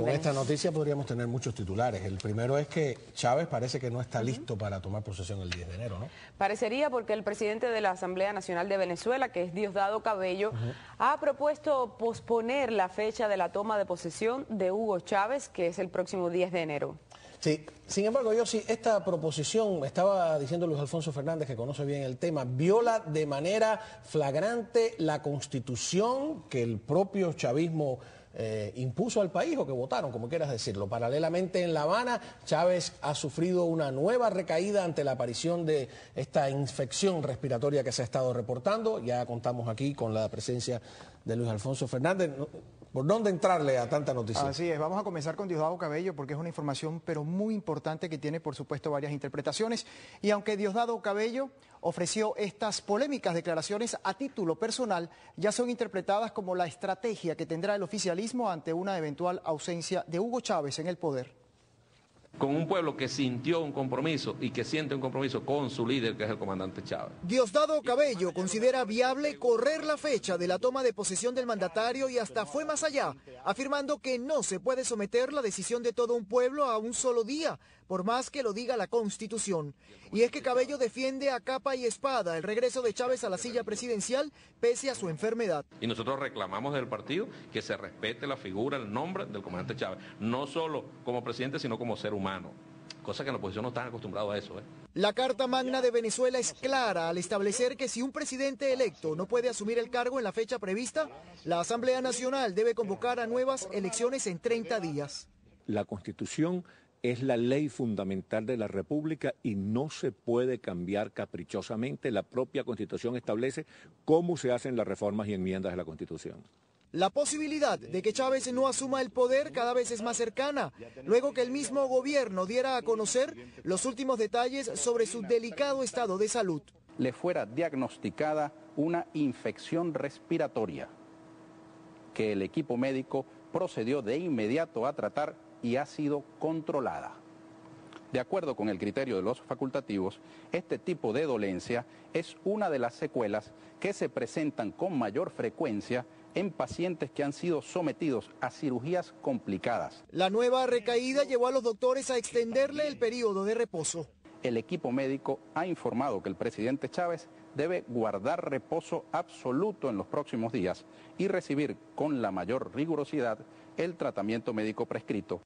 Con esta noticia podríamos tener muchos titulares. El primero es que Chávez parece que no está listo para tomar posesión el 10 de enero, ¿no? Parecería porque el presidente de la Asamblea Nacional de Venezuela, que es Diosdado Cabello, ha propuesto posponer la fecha de la toma de posesión de Hugo Chávez, que es el próximo 10 de enero. Sí, sin embargo, yo sí, esta proposición, estaba diciendo Luis Alfonso Fernández, que conoce bien el tema, viola de manera flagrante la constitución que el propio chavismo eh, impuso al país o que votaron, como quieras decirlo. Paralelamente en La Habana, Chávez ha sufrido una nueva recaída ante la aparición de esta infección respiratoria que se ha estado reportando. Ya contamos aquí con la presencia de Luis Alfonso Fernández. ¿Por dónde entrarle a tanta noticia? Así es, vamos a comenzar con Diosdado Cabello porque es una información pero muy importante que tiene por supuesto varias interpretaciones y aunque Diosdado Cabello ofreció estas polémicas declaraciones a título personal, ya son interpretadas como la estrategia que tendrá el oficialismo ante una eventual ausencia de Hugo Chávez en el poder con un pueblo que sintió un compromiso y que siente un compromiso con su líder, que es el comandante Chávez. Diosdado Cabello considera viable correr la fecha de la toma de posesión del mandatario y hasta fue más allá, afirmando que no se puede someter la decisión de todo un pueblo a un solo día, por más que lo diga la Constitución. Y es que Cabello defiende a capa y espada el regreso de Chávez a la silla presidencial pese a su enfermedad. Y nosotros reclamamos del partido que se respete la figura, el nombre del comandante Chávez, no solo como presidente, sino como ser humano cosa que la oposición no está acostumbrada a eso. ¿eh? La Carta Magna de Venezuela es clara al establecer que si un presidente electo no puede asumir el cargo en la fecha prevista, la Asamblea Nacional debe convocar a nuevas elecciones en 30 días. La Constitución es la ley fundamental de la República y no se puede cambiar caprichosamente. La propia Constitución establece cómo se hacen las reformas y enmiendas de la Constitución. La posibilidad de que Chávez no asuma el poder cada vez es más cercana, luego que el mismo gobierno diera a conocer los últimos detalles sobre su delicado estado de salud. Le fuera diagnosticada una infección respiratoria que el equipo médico procedió de inmediato a tratar y ha sido controlada. De acuerdo con el criterio de los facultativos, este tipo de dolencia es una de las secuelas que se presentan con mayor frecuencia en pacientes que han sido sometidos a cirugías complicadas. La nueva recaída llevó a los doctores a extenderle el periodo de reposo. El equipo médico ha informado que el presidente Chávez debe guardar reposo absoluto en los próximos días y recibir con la mayor rigurosidad el tratamiento médico prescrito.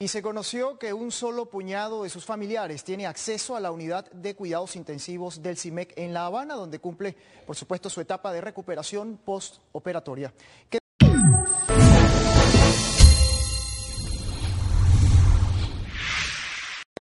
Y se conoció que un solo puñado de sus familiares tiene acceso a la unidad de cuidados intensivos del CIMEC en La Habana, donde cumple, por supuesto, su etapa de recuperación postoperatoria.